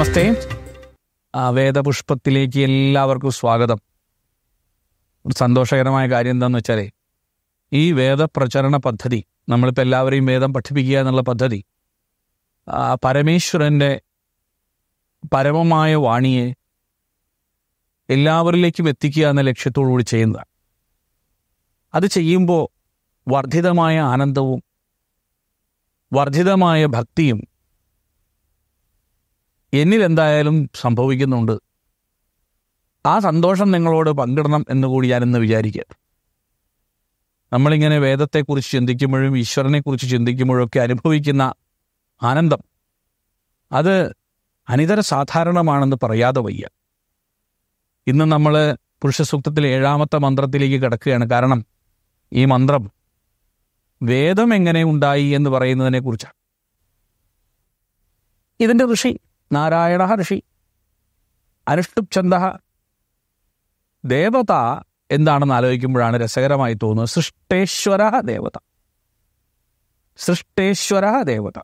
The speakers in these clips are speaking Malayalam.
നമസ്തേ വേദപുഷ്പത്തിലേക്ക് എല്ലാവർക്കും സ്വാഗതം ഒരു സന്തോഷകരമായ കാര്യം എന്താണെന്ന് വെച്ചാൽ ഈ വേദപ്രചരണ പദ്ധതി നമ്മളിപ്പോൾ എല്ലാവരെയും വേദം പഠിപ്പിക്കുക എന്നുള്ള പദ്ധതി പരമേശ്വരൻ്റെ പരമമായ വാണിയെ എല്ലാവരിലേക്കും എത്തിക്കുക എന്ന ലക്ഷ്യത്തോടുകൂടി ചെയ്യുന്നതാണ് അത് ചെയ്യുമ്പോൾ വർദ്ധിതമായ ആനന്ദവും വർദ്ധിതമായ ഭക്തിയും എന്നിൽ എന്തായാലും സംഭവിക്കുന്നുണ്ട് ആ സന്തോഷം നിങ്ങളോട് പങ്കിടണം എന്ന് കൂടി ഇന്ന് വിചാരിക്കുക നമ്മളിങ്ങനെ വേദത്തെക്കുറിച്ച് ചിന്തിക്കുമ്പോഴും ഈശ്വരനെക്കുറിച്ച് ചിന്തിക്കുമ്പോഴൊക്കെ അനുഭവിക്കുന്ന ആനന്ദം അത് അനിതര സാധാരണമാണെന്ന് പറയാതെ വയ്യ ഇന്ന് നമ്മൾ പുരുഷസൂക്തത്തിലെ ഏഴാമത്തെ മന്ത്രത്തിലേക്ക് കിടക്കുകയാണ് കാരണം ഈ മന്ത്രം വേദം എങ്ങനെ ഉണ്ടായി എന്ന് പറയുന്നതിനെ കുറിച്ചാണ് ഇതിൻ്റെ ഋഷി നാരായണ ഋഷി അനുഷ്ടുപ് ഛന്ദ ദേവത എന്താണെന്ന് ആലോചിക്കുമ്പോഴാണ് രസകരമായി തോന്നുന്നത് സൃഷ്ടേശ്വര ദേവത സൃഷ്ടേശ്വര ദേവത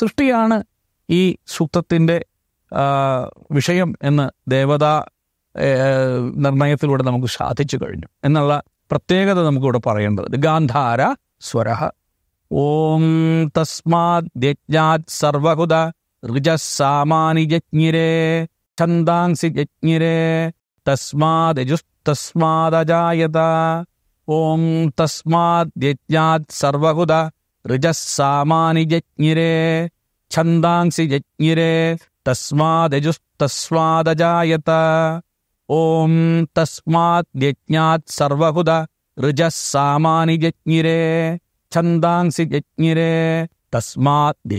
സൃഷ്ടിയാണ് ഈ സൂക്തത്തിൻ്റെ വിഷയം എന്ന് ദേവത നിർണയത്തിലൂടെ നമുക്ക് സാധിച്ചു കഴിഞ്ഞു എന്നുള്ള പ്രത്യേകത നമുക്കിവിടെ പറയേണ്ടത് ഗാന്ധാര സ്വര ഓം തസ്മാത് യജ്ഞാത് സർവഹുദ ಋಜಸ್ಸಾಮಾನಿ ಜಜ್ಞಿರೆ ಛಂದಾಂಸಿ ಜಜ್ಞಿರೆ ತಸ್ಮಾದ್ ಓಂ ತಸ್ಮಾದ್ ಯಜ್ಞಾತ್ ಸರ್ವಹುದ ಋಜಸ್ಸಾಮಾನಿ ಜಜ್ಞಿರೆ ಛಂದಾಂಸಿ ಜಜ್ಞಿರೆ ತಸ್ಮಾದ್ ಓಂ ತಸ್ಮಾತ್ ಯಜ್ಞಾತ್ ಸರ್ವಹುದ ಋಜಸ್ಸಾಮಾನಿ ಜಜ್ಞಿರೆ ಛಂದಾಂಸಿ ಜಜ್ಞಿರೆ തസ്മാത്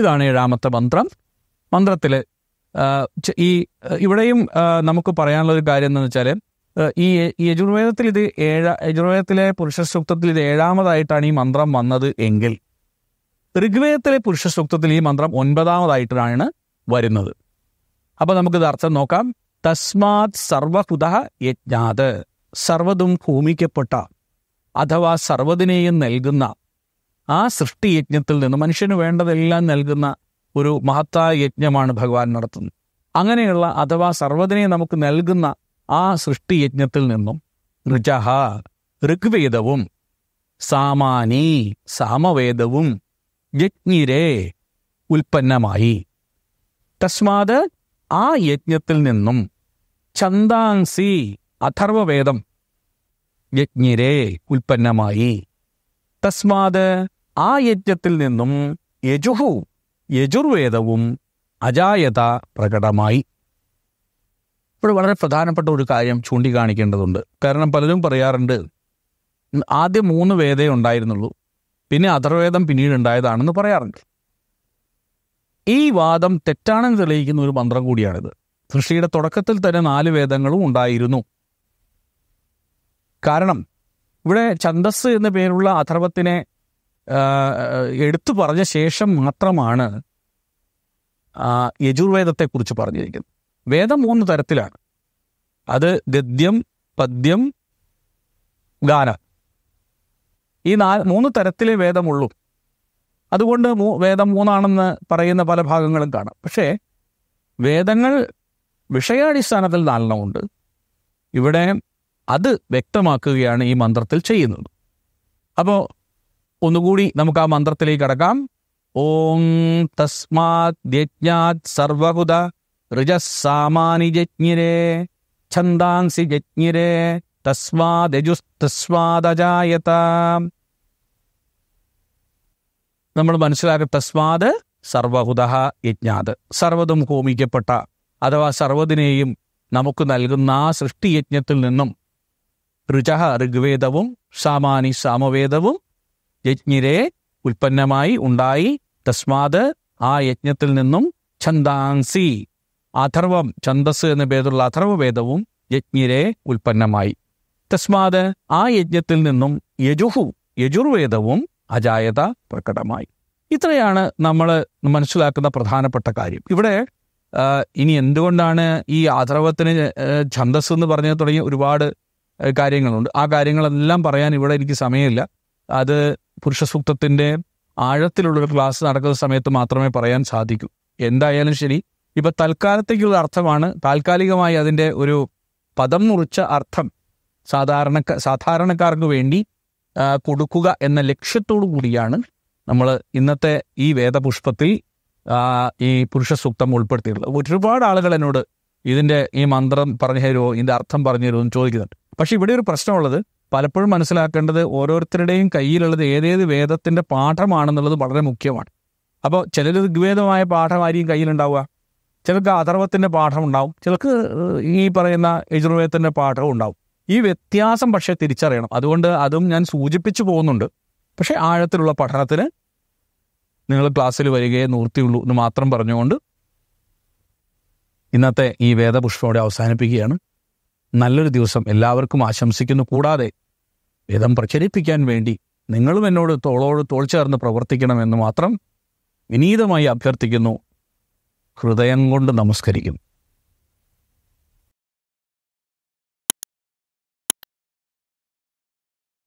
ഇതാണ് ഏഴാമത്തെ മന്ത്രം മന്ത്രത്തിൽ ഈ ഇവിടെയും നമുക്ക് പറയാനുള്ള ഒരു കാര്യം എന്താണെന്ന് വെച്ചാൽ ഈ യജുർവേദത്തിൽ ഇത് ഏഴ യജുർവേദത്തിലെ പുരുഷ സൂക്തത്തിൽ ഇത് ഏഴാമതായിട്ടാണ് ഈ മന്ത്രം വന്നത് എങ്കിൽ ഋഗ്വേദത്തിലെ പുരുഷ സൂക്തത്തിൽ ഈ മന്ത്രം ഒൻപതാമതായിട്ടാണ് വരുന്നത് അപ്പോൾ ഇത് അർത്ഥം നോക്കാം തസ്മാത് സർവഹുത യജ്ഞാത് സർവതും ഭൂമിക്കപ്പെട്ട അഥവാ സർവ്വതിനെയും നൽകുന്ന ആ സൃഷ്ടി യജ്ഞത്തിൽ നിന്ന് മനുഷ്യന് വേണ്ടതെല്ലാം നൽകുന്ന ഒരു മഹത്തായ യജ്ഞമാണ് ഭഗവാൻ നടത്തുന്നത് അങ്ങനെയുള്ള അഥവാ സർവ്വതിനെ നമുക്ക് നൽകുന്ന ആ സൃഷ്ടി യജ്ഞത്തിൽ നിന്നും ഋജഹ ഋഗ്വേദവും സാമാനി സാമവേദവും യജ്ഞിരെ ഉൽപ്പന്നമായി തസ്മാത് ആ യജ്ഞത്തിൽ നിന്നും ചന്ദാംസി അഥർവവേദം യജ്ഞരെ ഉൽപ്പന്നമായി തസ്മാത് ആ യജ്ഞത്തിൽ നിന്നും യജുഹു യജുർവേദവും അജായത പ്രകടമായി ഇവിടെ വളരെ പ്രധാനപ്പെട്ട ഒരു കാര്യം ചൂണ്ടിക്കാണിക്കേണ്ടതുണ്ട് കാരണം പലരും പറയാറുണ്ട് ആദ്യം മൂന്ന് വേദേ ഉണ്ടായിരുന്നുള്ളൂ പിന്നെ അഥർവേദം പിന്നീട് ഉണ്ടായതാണെന്ന് പറയാറുണ്ട് ഈ വാദം തെറ്റാണെന്ന് തെളിയിക്കുന്ന ഒരു മന്ത്രം കൂടിയാണിത് സൃഷ്ടിയുടെ തുടക്കത്തിൽ തന്നെ നാല് വേദങ്ങളും ഉണ്ടായിരുന്നു കാരണം ഇവിടെ ഛന്ദസ് എന്ന പേരുള്ള അഥർവത്തിനെ എടുത്തു പറഞ്ഞ ശേഷം മാത്രമാണ് യജുർവേദത്തെക്കുറിച്ച് പറഞ്ഞിരിക്കുന്നത് വേദം മൂന്ന് തരത്തിലാണ് അത് ഗദ്യം പദ്യം ഗാനം ഈ നാല് മൂന്ന് തരത്തിലെ വേദമുള്ളൂ അതുകൊണ്ട് വേദം മൂന്നാണെന്ന് പറയുന്ന പല ഭാഗങ്ങളും കാണാം പക്ഷേ വേദങ്ങൾ വിഷയാടിസ്ഥാനത്തിൽ നാലെണ്ണമുണ്ട് ഇവിടെ അത് വ്യക്തമാക്കുകയാണ് ഈ മന്ത്രത്തിൽ ചെയ്യുന്നത് അപ്പോൾ ഒന്നുകൂടി നമുക്ക് ആ മന്ത്രത്തിലേക്ക് കടക്കാം ഓം തസ്മാത് യജ്ഞാത് സർവഹുത ഋജസാമാനി യജ്ഞിരേ ഛന്ദാംസി യജ്ഞിരേ നമ്മൾ മനസ്സിലാക്കുക തസ്മാത് സർവഹുത യജ്ഞാത് സർവതും ഹോമിക്കപ്പെട്ട അഥവാ സർവതിനെയും നമുക്ക് നൽകുന്ന ആ സൃഷ്ടിയജ്ഞത്തിൽ നിന്നും ഋച ഋഗ്വേദവും സാമാനി സാമവേദവും യജ്ഞിരെ ഉൽപ്പന്നമായി ഉണ്ടായി തസ്മാത് ആ യജ്ഞത്തിൽ നിന്നും ഛന്ദാൻസി അഥർവം ഛന്ദസ് എന്ന പേരുള്ള അഥർവവേദവും യജ്ഞിരെ ഉൽപ്പന്നമായി തസ്മാത് ആ യജ്ഞത്തിൽ നിന്നും യജുഹു യജുർവേദവും അജായത പ്രകടമായി ഇത്രയാണ് നമ്മൾ മനസ്സിലാക്കുന്ന പ്രധാനപ്പെട്ട കാര്യം ഇവിടെ ഇനി എന്തുകൊണ്ടാണ് ഈ അഥർവത്തിന് ഛന്ദസ് എന്ന് പറഞ്ഞു തുടങ്ങി ഒരുപാട് കാര്യങ്ങളുണ്ട് ആ കാര്യങ്ങളെല്ലാം പറയാൻ ഇവിടെ എനിക്ക് സമയമില്ല അത് പുരുഷസൂക്തത്തിന്റെ ആഴത്തിലുള്ളൊരു ക്ലാസ് നടക്കുന്ന സമയത്ത് മാത്രമേ പറയാൻ സാധിക്കൂ എന്തായാലും ശരി ഇപ്പൊ തൽക്കാലത്തേക്കുള്ള അർത്ഥമാണ് താൽക്കാലികമായി അതിന്റെ ഒരു പദം മുറിച്ച അർത്ഥം സാധാരണ സാധാരണക്കാർക്ക് വേണ്ടി കൊടുക്കുക എന്ന ലക്ഷ്യത്തോടു കൂടിയാണ് നമ്മൾ ഇന്നത്തെ ഈ വേദപുഷ്പത്തിൽ ഈ പുരുഷസൂക്തം ഉൾപ്പെടുത്തിയിട്ടുള്ളത് ഒരുപാട് ആളുകൾ എന്നോട് ഇതിന്റെ ഈ മന്ത്രം പറഞ്ഞു തരുമോ ഇതിന്റെ അർത്ഥം പറഞ്ഞു തരുമോ എന്ന് ചോദിക്കുന്നുണ്ട് പക്ഷെ ഇവിടെ ഒരു പ്രശ്നമുള്ളത് പലപ്പോഴും മനസ്സിലാക്കേണ്ടത് ഓരോരുത്തരുടെയും കയ്യിലുള്ളത് ഏതേത് വേദത്തിന്റെ പാഠമാണെന്നുള്ളത് വളരെ മുഖ്യമാണ് അപ്പോൾ ചിലർ ഋഗ്വേദമായ പാഠമായിരിക്കും കയ്യിലുണ്ടാവുക ചിലർക്ക് അഥർവത്തിൻ്റെ പാഠം ഉണ്ടാവും ചിലർക്ക് ഈ പറയുന്ന യജുർവേദത്തിൻ്റെ പാഠവും ഉണ്ടാവും ഈ വ്യത്യാസം പക്ഷേ തിരിച്ചറിയണം അതുകൊണ്ട് അതും ഞാൻ സൂചിപ്പിച്ചു പോകുന്നുണ്ട് പക്ഷേ ആഴത്തിലുള്ള പഠനത്തിന് നിങ്ങൾ ക്ലാസ്സിൽ വരികയെ നിർത്തിയുള്ളൂ എന്ന് മാത്രം പറഞ്ഞുകൊണ്ട് ഇന്നത്തെ ഈ വേദപുഷ്പോടെ അവസാനിപ്പിക്കുകയാണ് നല്ലൊരു ദിവസം എല്ലാവർക്കും ആശംസിക്കുന്നു കൂടാതെ വേദം പ്രചരിപ്പിക്കാൻ വേണ്ടി നിങ്ങളും എന്നോട് തോളോട് തോൾ ചേർന്ന് പ്രവർത്തിക്കണമെന്ന് മാത്രം വിനീതമായി അഭ്യർത്ഥിക്കുന്നു ഹൃദയം കൊണ്ട് നമസ്കരിക്കുന്നു